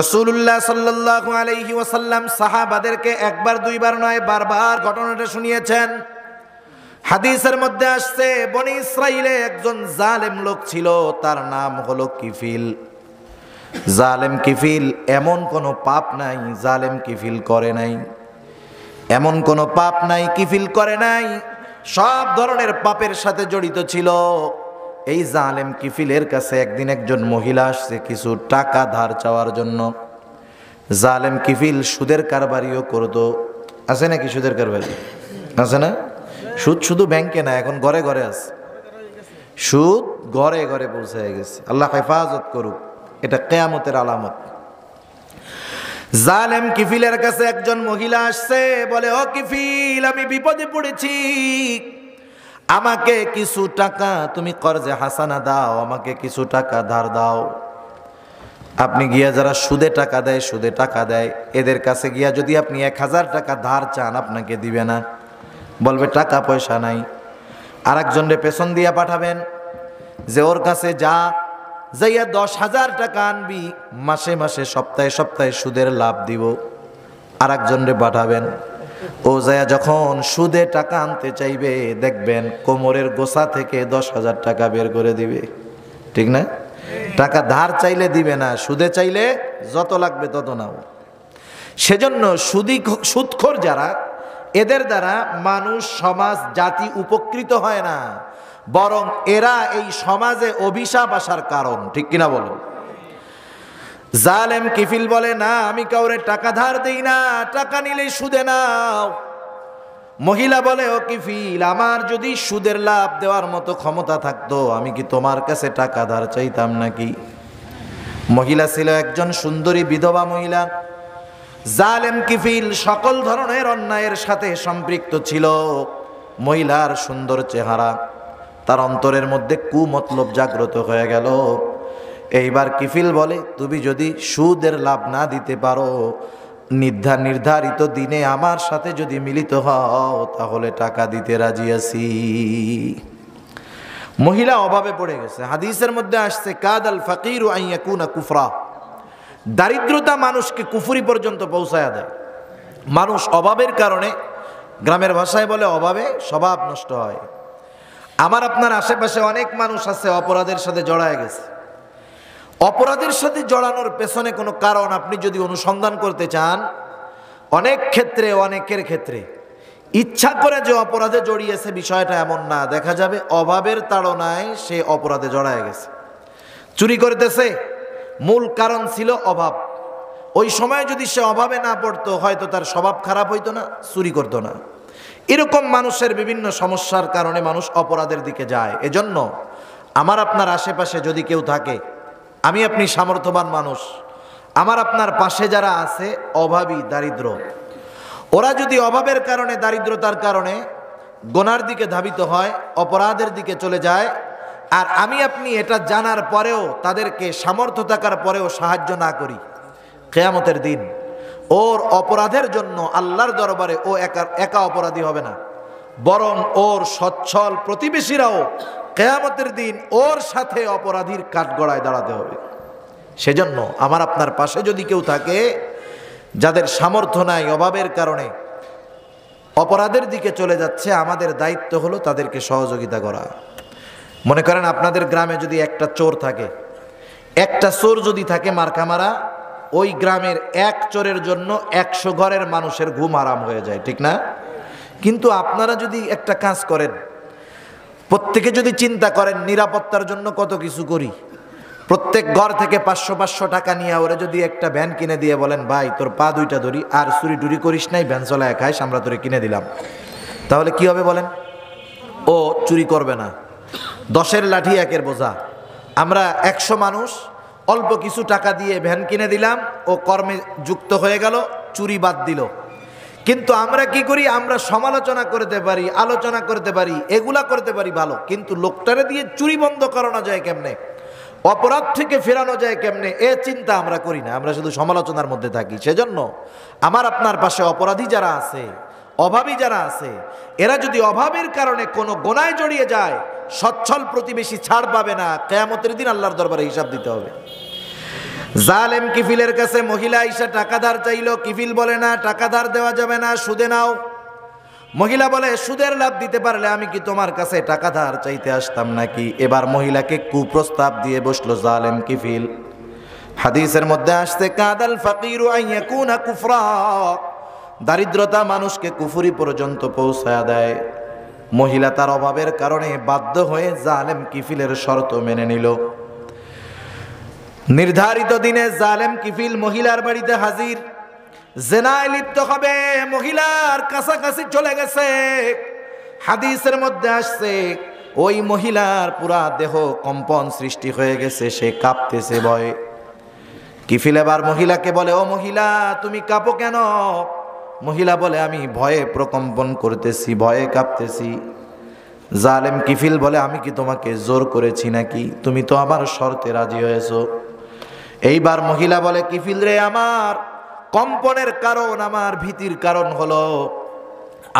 রসুল্লাহ সাল্লাহ আলহি ওয়াসাল্লাম সাহাবাদেরকে একবার দুইবার নয় বারবার ঘটনাটা শুনিয়েছেন হাদিসের মধ্যে আসছে বনি ইসরাইলে একজন জালেম লোক ছিল তার নাম হলো কিফিল জালেম কিফিল এমন কোনো পাপ নাই জালেম কিফিল করে নাই এমন কোনো পাপ নাই কিফিল করে নাই সব ধরনের পাপের সাথে জড়িত ছিল এই জালেম কিফিলের কাছে একদিন একজন মহিলা আসছে কিছু টাকা ধার চাওয়ার জন্য জালেম কিফিল সুদের কারবারিও করতো আছে নাকি সুদের কারবারি আছে না সুদ শুধু ব্যাংকে না এখন ঘরে ঘরে আছে সুদ ঘরে ঘরে হয়ে গেছে আল্লাহ হেফাজত করুক এটা কেয়ামতের আলামত জালেম কিফিলের কাছে একজন মহিলা আসছে বলে ও কিফিল আমি বিপদে পড়েছি আমাকে কিছু টাকা তুমি কর্জে হাসানা দাও আমাকে কিছু টাকা ধার দাও আপনি গিয়া যারা সুদে টাকা দেয় সুদে টাকা দেয় এদের কাছে গিয়া যদি আপনি এক হাজার টাকা ধার চান আপনাকে দিবে না বলবে টাকা পয়সা নাই আর একজনরে পেছন দিয়া পাঠাবেন যে ওর কাছে যা যাইয়া দশ হাজার টাকা আনবি মাসে মাসে সপ্তাহে সপ্তাহে সুদের লাভ দিব আর একজনরে পাঠাবেন ও যায় যখন সুদে টাকা আনতে চাইবে দেখবেন কোমরের গোসা থেকে দশ হাজার টাকা বের করে দিবে ঠিক না টাকা ধার চাইলে দিবে না সুদে চাইলে যত লাগবে তত নাও সেজন্য সুদি সুদখোর যারা এদের দ্বারা মানুষ সমাজ জাতি উপকৃত হয় না বরং এরা এই সমাজে অভিশাপ আসার কারণ ঠিক কিনা বলো জালেম কিফিল বলে না আমি কাউরে টাকা ধার দিই না টাকা নিলে সুদে নাও মহিলা বলে ও কিফিল আমার যদি সুদের লাভ দেওয়ার মতো ক্ষমতা থাকতো আমি কি তোমার কাছে টাকা ধার চাইতাম নাকি মহিলা ছিল একজন সুন্দরী বিধবা মহিলা জালেম কিফিল সকল ধরনের অন্যায়ের সাথে সম্পৃক্ত ছিল মহিলার সুন্দর চেহারা তার অন্তরের মধ্যে কুমতলব জাগ্রত হয়ে গেল এইবার কিফিল বলে তুমি যদি সুদের লাভ না দিতে পারো নির্ধার নির্ধারিত দিনে আমার সাথে যদি মিলিত হও তাহলে টাকা দিতে রাজি আছি মহিলা অভাবে পড়ে গেছে হাদিসের মধ্যে আসছে কাদ আল ফকির কুফরা দারিদ্রতা মানুষকে কুফুরি পর্যন্ত পৌঁছায় দেয় মানুষ অভাবের কারণে গ্রামের ভাষায় বলে অভাবে স্বভাব নষ্ট হয় আমার আপনার আশেপাশে অনেক মানুষ আছে অপরাধের সাথে জড়ায় গেছে অপরাধের সাথে জড়ানোর পেছনে কোনো কারণ আপনি যদি অনুসন্ধান করতে চান অনেক ক্ষেত্রে অনেকের ক্ষেত্রে ইচ্ছা করে যে অপরাধে জড়িয়েছে বিষয়টা এমন না দেখা যাবে অভাবের তাড়নায় সে অপরাধে জড়ায় গেছে চুরি করতেছে মূল কারণ ছিল অভাব ওই সময় যদি সে অভাবে না পড়তো হয়তো তার স্বভাব খারাপ হইতো না চুরি করতো না এরকম মানুষের বিভিন্ন সমস্যার কারণে মানুষ অপরাধের দিকে যায় এজন্য আমার আপনার আশেপাশে যদি কেউ থাকে আমি আপনি সামর্থ্যবান মানুষ আমার আপনার পাশে যারা আছে অভাবী দারিদ্র ওরা যদি অভাবের কারণে দারিদ্রতার কারণে গোনার দিকে ধাবিত হয় অপরাধের দিকে চলে যায় আর আমি আপনি এটা জানার পরেও তাদেরকে সামর্থ্য থাকার পরেও সাহায্য না করি কেয়ামতের দিন ওর অপরাধের জন্য আল্লাহর দরবারে ও একা একা অপরাধী হবে না বরং ওর সচ্ছল প্রতিবেশীরাও কেয়ামতের দিন ওর সাথে অপরাধীর কাঠগড়ায় দাঁড়াতে হবে সেজন্য আমার আপনার পাশে যদি কেউ থাকে যাদের সামর্থ্য নাই অভাবের কারণে অপরাধের দিকে চলে যাচ্ছে আমাদের দায়িত্ব হলো তাদেরকে সহযোগিতা করা মনে করেন আপনাদের গ্রামে যদি একটা চোর থাকে একটা চোর যদি থাকে মারকামারা ওই গ্রামের এক চোরের জন্য একশো ঘরের মানুষের ঘুম আরাম হয়ে যায় ঠিক না কিন্তু আপনারা যদি একটা কাজ করেন প্রত্যেকে যদি চিন্তা করেন নিরাপত্তার জন্য কত কিছু করি প্রত্যেক ঘর থেকে পাঁচশো পাঁচশো টাকা নিয়ে ওরা যদি একটা ভ্যান কিনে দিয়ে বলেন ভাই তোর পা দুইটা ধরি আর চুরি টুরি করিস নাই ভ্যান চলা একাই আমরা তোরে কিনে দিলাম তাহলে কি হবে বলেন ও চুরি করবে না দশের লাঠি একের বোঝা আমরা একশো মানুষ অল্প কিছু টাকা দিয়ে ভ্যান কিনে দিলাম ও কর্মে যুক্ত হয়ে গেল চুরি বাদ দিল কিন্তু আমরা কি করি আমরা সমালোচনা করতে পারি আলোচনা করতে পারি এগুলা করতে পারি ভালো কিন্তু লোকটারে দিয়ে চুরি বন্ধ করানো যায় কেমনে অপরাধ থেকে ফেরানো যায় কেমনে এ চিন্তা আমরা করি না আমরা শুধু সমালোচনার মধ্যে থাকি সেজন্য আমার আপনার পাশে অপরাধী যারা আছে অভাবী যারা আছে এরা যদি অভাবের কারণে কোনো গোনায় জড়িয়ে যায় সচ্ছল প্রতিবেশী ছাড় পাবে না কেয়ামতের দিন আল্লাহর দরবারে হিসাব দিতে হবে জালেম কিফিলের কাছে মহিলা ইসা টাকা ধার চাইল কিফিল বলে না টাকা ধার দেওয়া যাবে না সুদে নাও মহিলা বলে সুদের লাভ দিতে পারলে আমি কি তোমার কাছে টাকা ধার চাইতে আসতাম নাকি এবার মহিলাকে কুপ্রস্তাব দিয়ে বসলো জালেম কিফিল হাদিসের মধ্যে আসতে কাদাল ফাকির দারিদ্রতা মানুষকে কুফুরি পর্যন্ত পৌঁছায় দেয় মহিলা তার অভাবের কারণে বাধ্য হয়ে জালেম কিফিলের শর্ত মেনে নিল নির্ধারিত দিনে জালেম কিফিল মহিলার বাড়িতে হাজির জেনায় লিপ্ত হবে মহিলার কাছাকাছি চলে গেছে হাদিসের মধ্যে আসছে ওই মহিলার পুরা দেহ কম্পন সৃষ্টি হয়ে গেছে সে কাঁপতেছে ভয়ে কিফিল এবার মহিলাকে বলে ও মহিলা তুমি কাঁপো কেন মহিলা বলে আমি ভয়ে প্রকম্পন করতেছি ভয়ে কাঁপতেছি জালেম কিফিল বলে আমি কি তোমাকে জোর করেছি নাকি তুমি তো আমার শর্তে রাজি হয়েছো এইবার মহিলা বলে কিফিল রে আমার কম্পনের কারণ আমার ভীতির কারণ হলো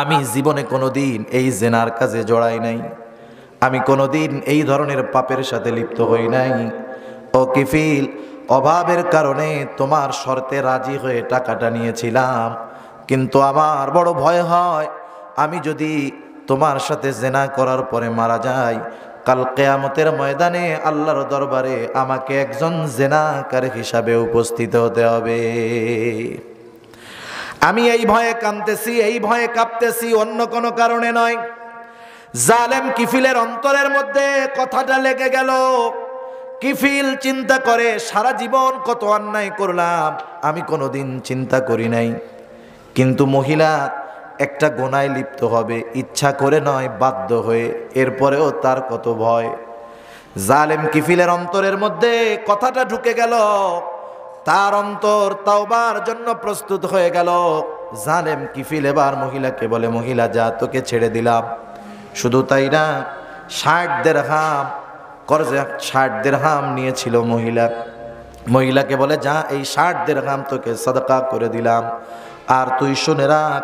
আমি জীবনে কোনো দিন এই জেনার কাজে জড়াই নাই আমি কোনো দিন এই ধরনের পাপের সাথে লিপ্ত হই নাই ও কিফিল অভাবের কারণে তোমার শর্তে রাজি হয়ে টাকাটা নিয়েছিলাম কিন্তু আমার বড় ভয় হয় আমি যদি তোমার সাথে জেনা করার পরে মারা যাই কাল কেয়ামতের ময়দানে আল্লাহর দরবারে আমাকে একজন জেনাকার হিসাবে উপস্থিত হতে হবে আমি এই ভয়ে কাঁদতেছি এই ভয়ে কাঁপতেছি অন্য কোনো কারণে নয় জালেম কিফিলের অন্তরের মধ্যে কথাটা লেগে গেল কিফিল চিন্তা করে সারা জীবন কত অন্যায় করলাম আমি কোনোদিন চিন্তা করি নাই কিন্তু মহিলা একটা গোনায় লিপ্ত হবে ইচ্ছা করে নয় বাধ্য হয়ে এরপরেও তার কত ভয় জালেম কিফিলের অন্তরের মধ্যে কথাটা ঢুকে গেল তার অন্তর তাওবার জন্য প্রস্তুত হয়ে গেল জালেম কিফিল এবার মহিলাকে বলে মহিলা যা তোকে ছেড়ে দিলাম শুধু তাই না ষাট দের হাম করজে ষাট দের হাম নিয়েছিল মহিলা মহিলাকে বলে যা এই ষাট দের হাম তোকে সদকা করে দিলাম আর তুই শুনে রাখ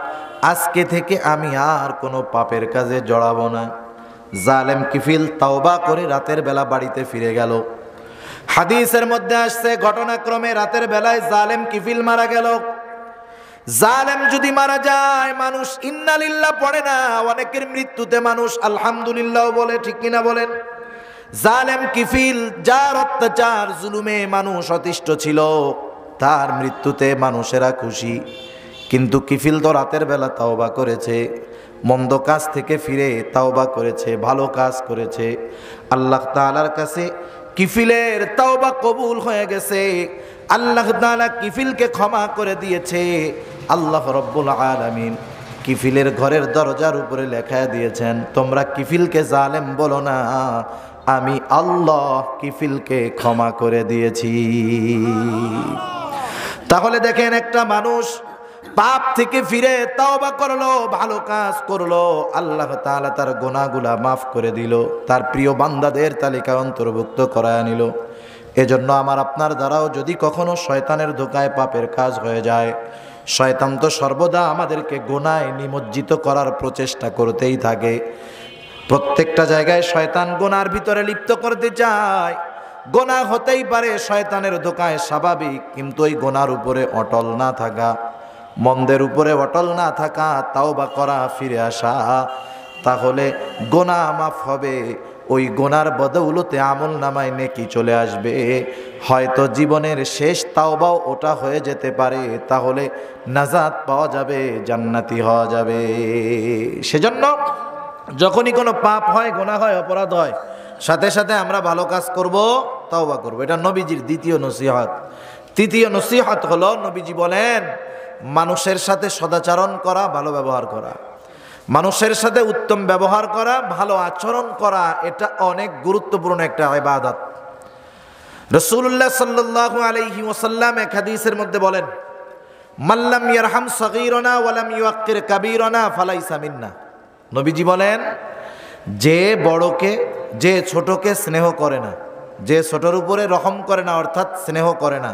আজকে থেকে আমি আর কোনো পাপের কাজে জড়াবো না জালেম কিফিল তাওবা করে রাতের বেলা বাড়িতে ফিরে গেল হাদিসের মধ্যে আসছে ঘটনাক্রমে রাতের বেলায় জালেম কিফিল মারা গেল জালেম যদি মারা যায় মানুষ ইন্নালিল্লাহ পড়ে না অনেকের মৃত্যুতে মানুষ আলহামদুলিল্লাহ বলে ঠিক কিনা বলেন জালেম কিফিল যার অত্যাচার জুলুমে মানুষ অতিষ্ঠ ছিল তার মৃত্যুতে মানুষেরা খুশি কিন্তু কিফিল তো রাতের বেলা তাওবা করেছে মন্দ কাজ থেকে ফিরে তাওবা করেছে ভালো কাজ করেছে আল্লাহ তালার কাছে কিফিলের তাওবা কবুল হয়ে গেছে আল্লাহ তালা কিফিলকে ক্ষমা করে দিয়েছে আল্লাহ রব্বুল আলমিন কিফিলের ঘরের দরজার উপরে লেখা দিয়েছেন তোমরা কিফিলকে জালেম বলো না আমি আল্লাহ কিফিলকে ক্ষমা করে দিয়েছি তাহলে দেখেন একটা মানুষ পাপ থেকে ফিরে তাওবা করলো ভালো কাজ করলো আল্লাহ তাআলা তার গোনাগুলা মাফ করে দিল তার প্রিয় বান্দাদের তালিকা অন্তর্ভুক্ত করায় নিল এজন্য আমার আপনার দ্বারাও যদি কখনো শয়তানের ধোকায় পাপের কাজ হয়ে যায় শয়তান তো সর্বদা আমাদেরকে গোনায় নিমজ্জিত করার প্রচেষ্টা করতেই থাকে প্রত্যেকটা জায়গায় শয়তান গোনার ভিতরে লিপ্ত করতে চায় গোনা হতেই পারে শয়তানের ধোকায় স্বাভাবিক কিন্তু ওই গোনার উপরে অটল না থাকা মন্দের উপরে অটল না থাকা তাও বা করা ফিরে আসা তাহলে গোনা মাফ হবে ওই গোনার বদৌলতে আমল নামায় নেকি চলে আসবে হয়তো জীবনের শেষ তাওবাও ওটা হয়ে যেতে পারে তাহলে নাজাত পাওয়া যাবে জান্নাতি হওয়া যাবে সেজন্য যখনই কোনো পাপ হয় গোনা হয় অপরাধ হয় সাথে সাথে আমরা ভালো কাজ করব তাওবা করব এটা নবীজির দ্বিতীয় নসিহত তৃতীয় নসিহত হল নবীজি বলেন মানুষের সাথে সদাচারণ করা ভালো ব্যবহার করা মানুষের সাথে উত্তম ব্যবহার করা ভালো আচরণ করা এটা অনেক গুরুত্বপূর্ণ একটা ইবাদত রসুল্লাহ সাল্লাহ আলহি ওসাল্লাম এক হাদিসের মধ্যে বলেন মাল্লাম ইয়ারহাম সগিরনা ওয়ালাম ইয়াক্কির কাবিরনা সামিন না নবীজি বলেন যে বড়কে যে ছোটকে স্নেহ করে না যে ছোটর উপরে রহম করে না অর্থাৎ স্নেহ করে না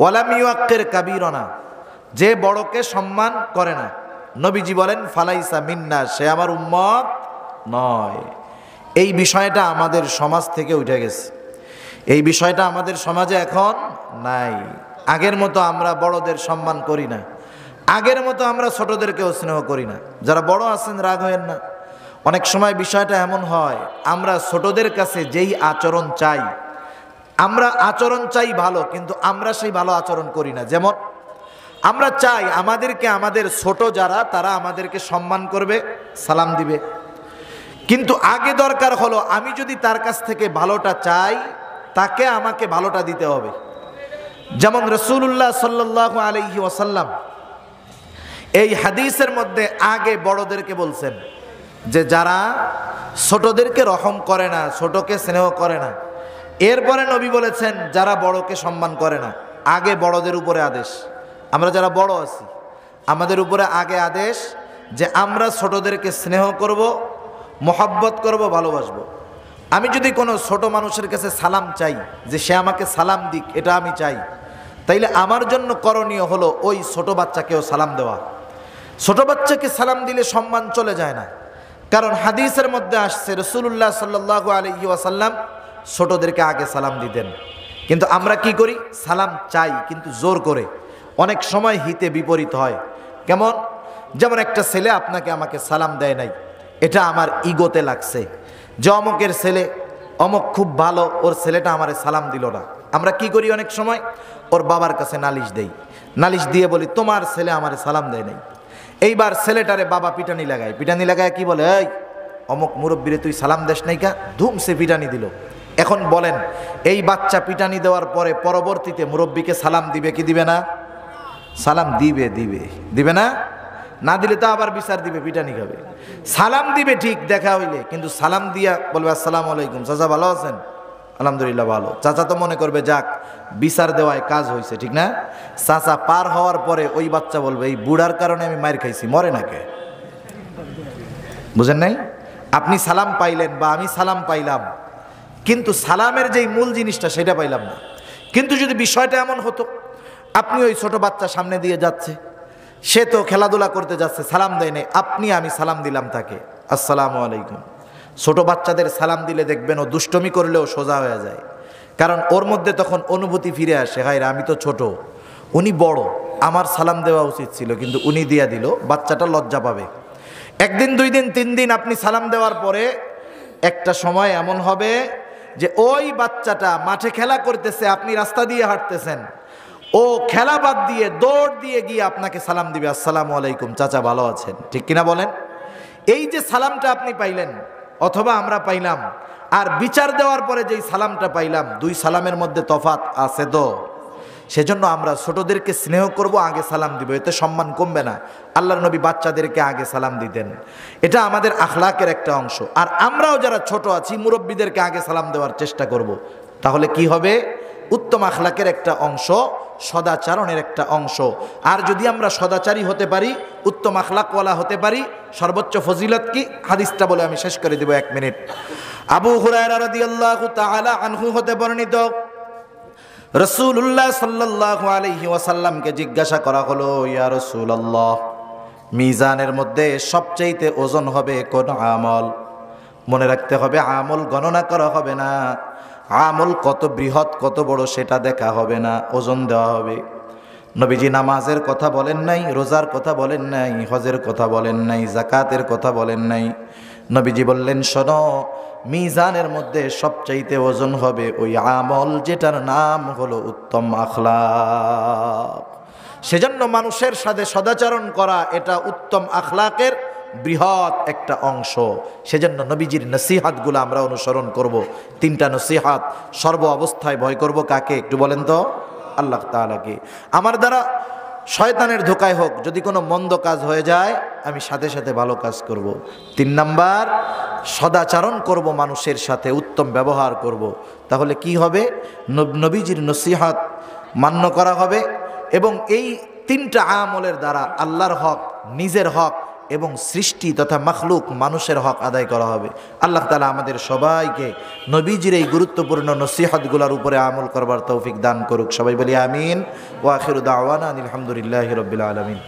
ওয়ালামিওয়াক্কের কাবিরনা যে বড়কে সম্মান করে না নবীজি বলেন ফালাইসা মিন্না সে আমার উম্মত নয় এই বিষয়টা আমাদের সমাজ থেকে উঠে গেছে এই বিষয়টা আমাদের সমাজে এখন নাই আগের মতো আমরা বড়দের সম্মান করি না আগের মতো আমরা ছোটদেরকেও স্নেহ করি না যারা বড় আছেন রাগ হয়েন না অনেক সময় বিষয়টা এমন হয় আমরা ছোটদের কাছে যেই আচরণ চাই আমরা আচরণ চাই ভালো কিন্তু আমরা সেই ভালো আচরণ করি না যেমন আমরা চাই আমাদেরকে আমাদের ছোট যারা তারা আমাদেরকে সম্মান করবে সালাম দিবে কিন্তু আগে দরকার হলো আমি যদি তার কাছ থেকে ভালোটা চাই তাকে আমাকে ভালোটা দিতে হবে যেমন রসুল্লাহ সাল্লাহ আলহি ওসাল্লাম এই হাদিসের মধ্যে আগে বড়দেরকে বলছেন যে যারা ছোটদেরকে রহম করে না ছোটকে স্নেহ করে না এরপরে নবী বলেছেন যারা বড়কে সম্মান করে না আগে বড়দের উপরে আদেশ আমরা যারা বড় আছি আমাদের উপরে আগে আদেশ যে আমরা ছোটদেরকে স্নেহ করব মোহাব্বত করব ভালোবাসব আমি যদি কোনো ছোট মানুষের কাছে সালাম চাই যে সে আমাকে সালাম দিক এটা আমি চাই তাইলে আমার জন্য করণীয় হলো ওই ছোট বাচ্চাকেও সালাম দেওয়া ছোট বাচ্চাকে সালাম দিলে সম্মান চলে যায় না কারণ হাদিসের মধ্যে আসছে রসুল্লাহ সাল্লাহ আলহি ওয়াসাল্লাম ছোটদেরকে আগে সালাম দিতেন কিন্তু আমরা কি করি সালাম চাই কিন্তু জোর করে অনেক সময় হিতে বিপরীত হয় কেমন যেমন একটা ছেলে আপনাকে আমাকে সালাম দেয় নাই এটা আমার ইগোতে লাগছে যে অমকের ছেলে অমক খুব ভালো ওর ছেলেটা আমারে সালাম দিল না আমরা কি করি অনেক সময় ওর বাবার কাছে নালিশ দেই নালিশ দিয়ে বলি তোমার ছেলে আমারে সালাম দেয় নাই এইবার ছেলেটারে বাবা পিটানি লাগায় পিটানি লাগায় কি বলে এই অমক মুরব্বীরে তুই সালাম দেশ নাইকা ধুম ধুমসে পিটানি দিল এখন বলেন এই বাচ্চা পিটানি দেওয়ার পরে পরবর্তীতে মুরব্বীকে সালাম দিবে কি দিবে না সালাম দিবে দিবে দিবে না না দিলে তো আবার বিচার দিবে পিটানি খাবে সালাম দিবে ঠিক দেখা হইলে কিন্তু সালাম দিয়া বলবে আসসালাম আলাইকুম চাচা ভালো আছেন আলহামদুলিল্লাহ ভালো চাচা তো মনে করবে যাক বিচার দেওয়ায় কাজ হয়েছে ঠিক না চাচা পার হওয়ার পরে ওই বাচ্চা বলবে এই বুড়ার কারণে আমি মায়ের খাইছি মরে নাকে বুঝেন নাই আপনি সালাম পাইলেন বা আমি সালাম পাইলাম কিন্তু সালামের যেই মূল জিনিসটা সেটা পাইলাম না কিন্তু যদি বিষয়টা এমন হতো আপনি ওই ছোট বাচ্চা সামনে দিয়ে যাচ্ছে সে তো খেলাধুলা করতে যাচ্ছে সালাম দেয় নেই আপনি আমি সালাম দিলাম তাকে আসসালামু আলাইকুম ছোট বাচ্চাদের সালাম দিলে দেখবেন ও দুষ্টমি করলেও সোজা হয়ে যায় কারণ ওর মধ্যে তখন অনুভূতি ফিরে আসে হায় আমি তো ছোট উনি বড় আমার সালাম দেওয়া উচিত ছিল কিন্তু উনি দিয়া দিল বাচ্চাটা লজ্জা পাবে একদিন দুই দিন তিন দিন আপনি সালাম দেওয়ার পরে একটা সময় এমন হবে যে ওই বাচ্চাটা মাঠে খেলা করতেছে আপনি রাস্তা দিয়ে হাঁটতেছেন ও খেলা বাদ দিয়ে দৌড় দিয়ে গিয়ে আপনাকে সালাম দিবে আসসালামু আলাইকুম চাচা ভালো আছেন ঠিক কিনা বলেন এই যে সালামটা আপনি পাইলেন অথবা আমরা পাইলাম আর বিচার দেওয়ার পরে যেই সালামটা পাইলাম দুই সালামের মধ্যে তফাত আছে তো সেজন্য আমরা ছোটদেরকে স্নেহ করব আগে সালাম দিব এতে সম্মান কমবে না আল্লাহ নবী বাচ্চাদেরকে আগে সালাম দিতেন এটা আমাদের আখলাকের একটা অংশ আর আমরাও যারা ছোট আছি মুরব্বীদেরকে আগে সালাম দেওয়ার চেষ্টা করব। তাহলে কি হবে উত্তম আখলাকের একটা অংশ সদাচারণের একটা অংশ আর যদি আমরা সদাচারী হতে পারি উত্তম আখলাকওয়ালা হতে পারি সর্বোচ্চ ফজিলত কি হাদিসটা বলে আমি শেষ করে দেব এক মিনিট আবু হুরায়রা রাদিয়াল্লাহু তাআলা আনহু হতে বর্ণিত রসুল্লাহ সাল্লাহ আলহি ওয়াসাল্লামকে জিজ্ঞাসা করা হলো ইয়া রসুল্লাহ মিজানের মধ্যে সবচেয়েতে ওজন হবে কোন আমল মনে রাখতে হবে আমল গণনা করা হবে না আমল কত বৃহৎ কত বড় সেটা দেখা হবে না ওজন দেওয়া হবে নবীজি নামাজের কথা বলেন নাই রোজার কথা বলেন নাই হজের কথা বলেন নাই জাকাতের কথা বলেন নাই নবীজি বললেন শোনো মিজানের মধ্যে সবচাইতে ওজন হবে ওই আমল যেটার নাম হলো উত্তম আখলা সেজন্য মানুষের সাথে সদাচরণ করা এটা উত্তম আখলাকের বৃহৎ একটা অংশ সেজন্য নবীজির নসিহাতগুলো আমরা অনুসরণ করব। তিনটা নসিহাত সর্ব অবস্থায় ভয় করব কাকে একটু বলেন তো আল্লাহ তালাকে আমার দ্বারা শয়তানের ধোকায় হোক যদি কোনো মন্দ কাজ হয়ে যায় আমি সাথে সাথে ভালো কাজ করব। তিন নাম্বার সদাচারণ করব মানুষের সাথে উত্তম ব্যবহার করব। তাহলে কি হবে নবীজির নসিহাত মান্য করা হবে এবং এই তিনটা আমলের দ্বারা আল্লাহর হক নিজের হক এবং সৃষ্টি তথা মখলুক মানুষের হক আদায় করা হবে আল্লাহ তালা আমাদের সবাইকে নবীজির এই গুরুত্বপূর্ণ নসিহতগুলোর উপরে আমল করবার তৌফিক দান করুক সবাই বলি আমিন ওয়াখির দাওয়ানা আলহামদুলিল্লাহ রবিল আলমিন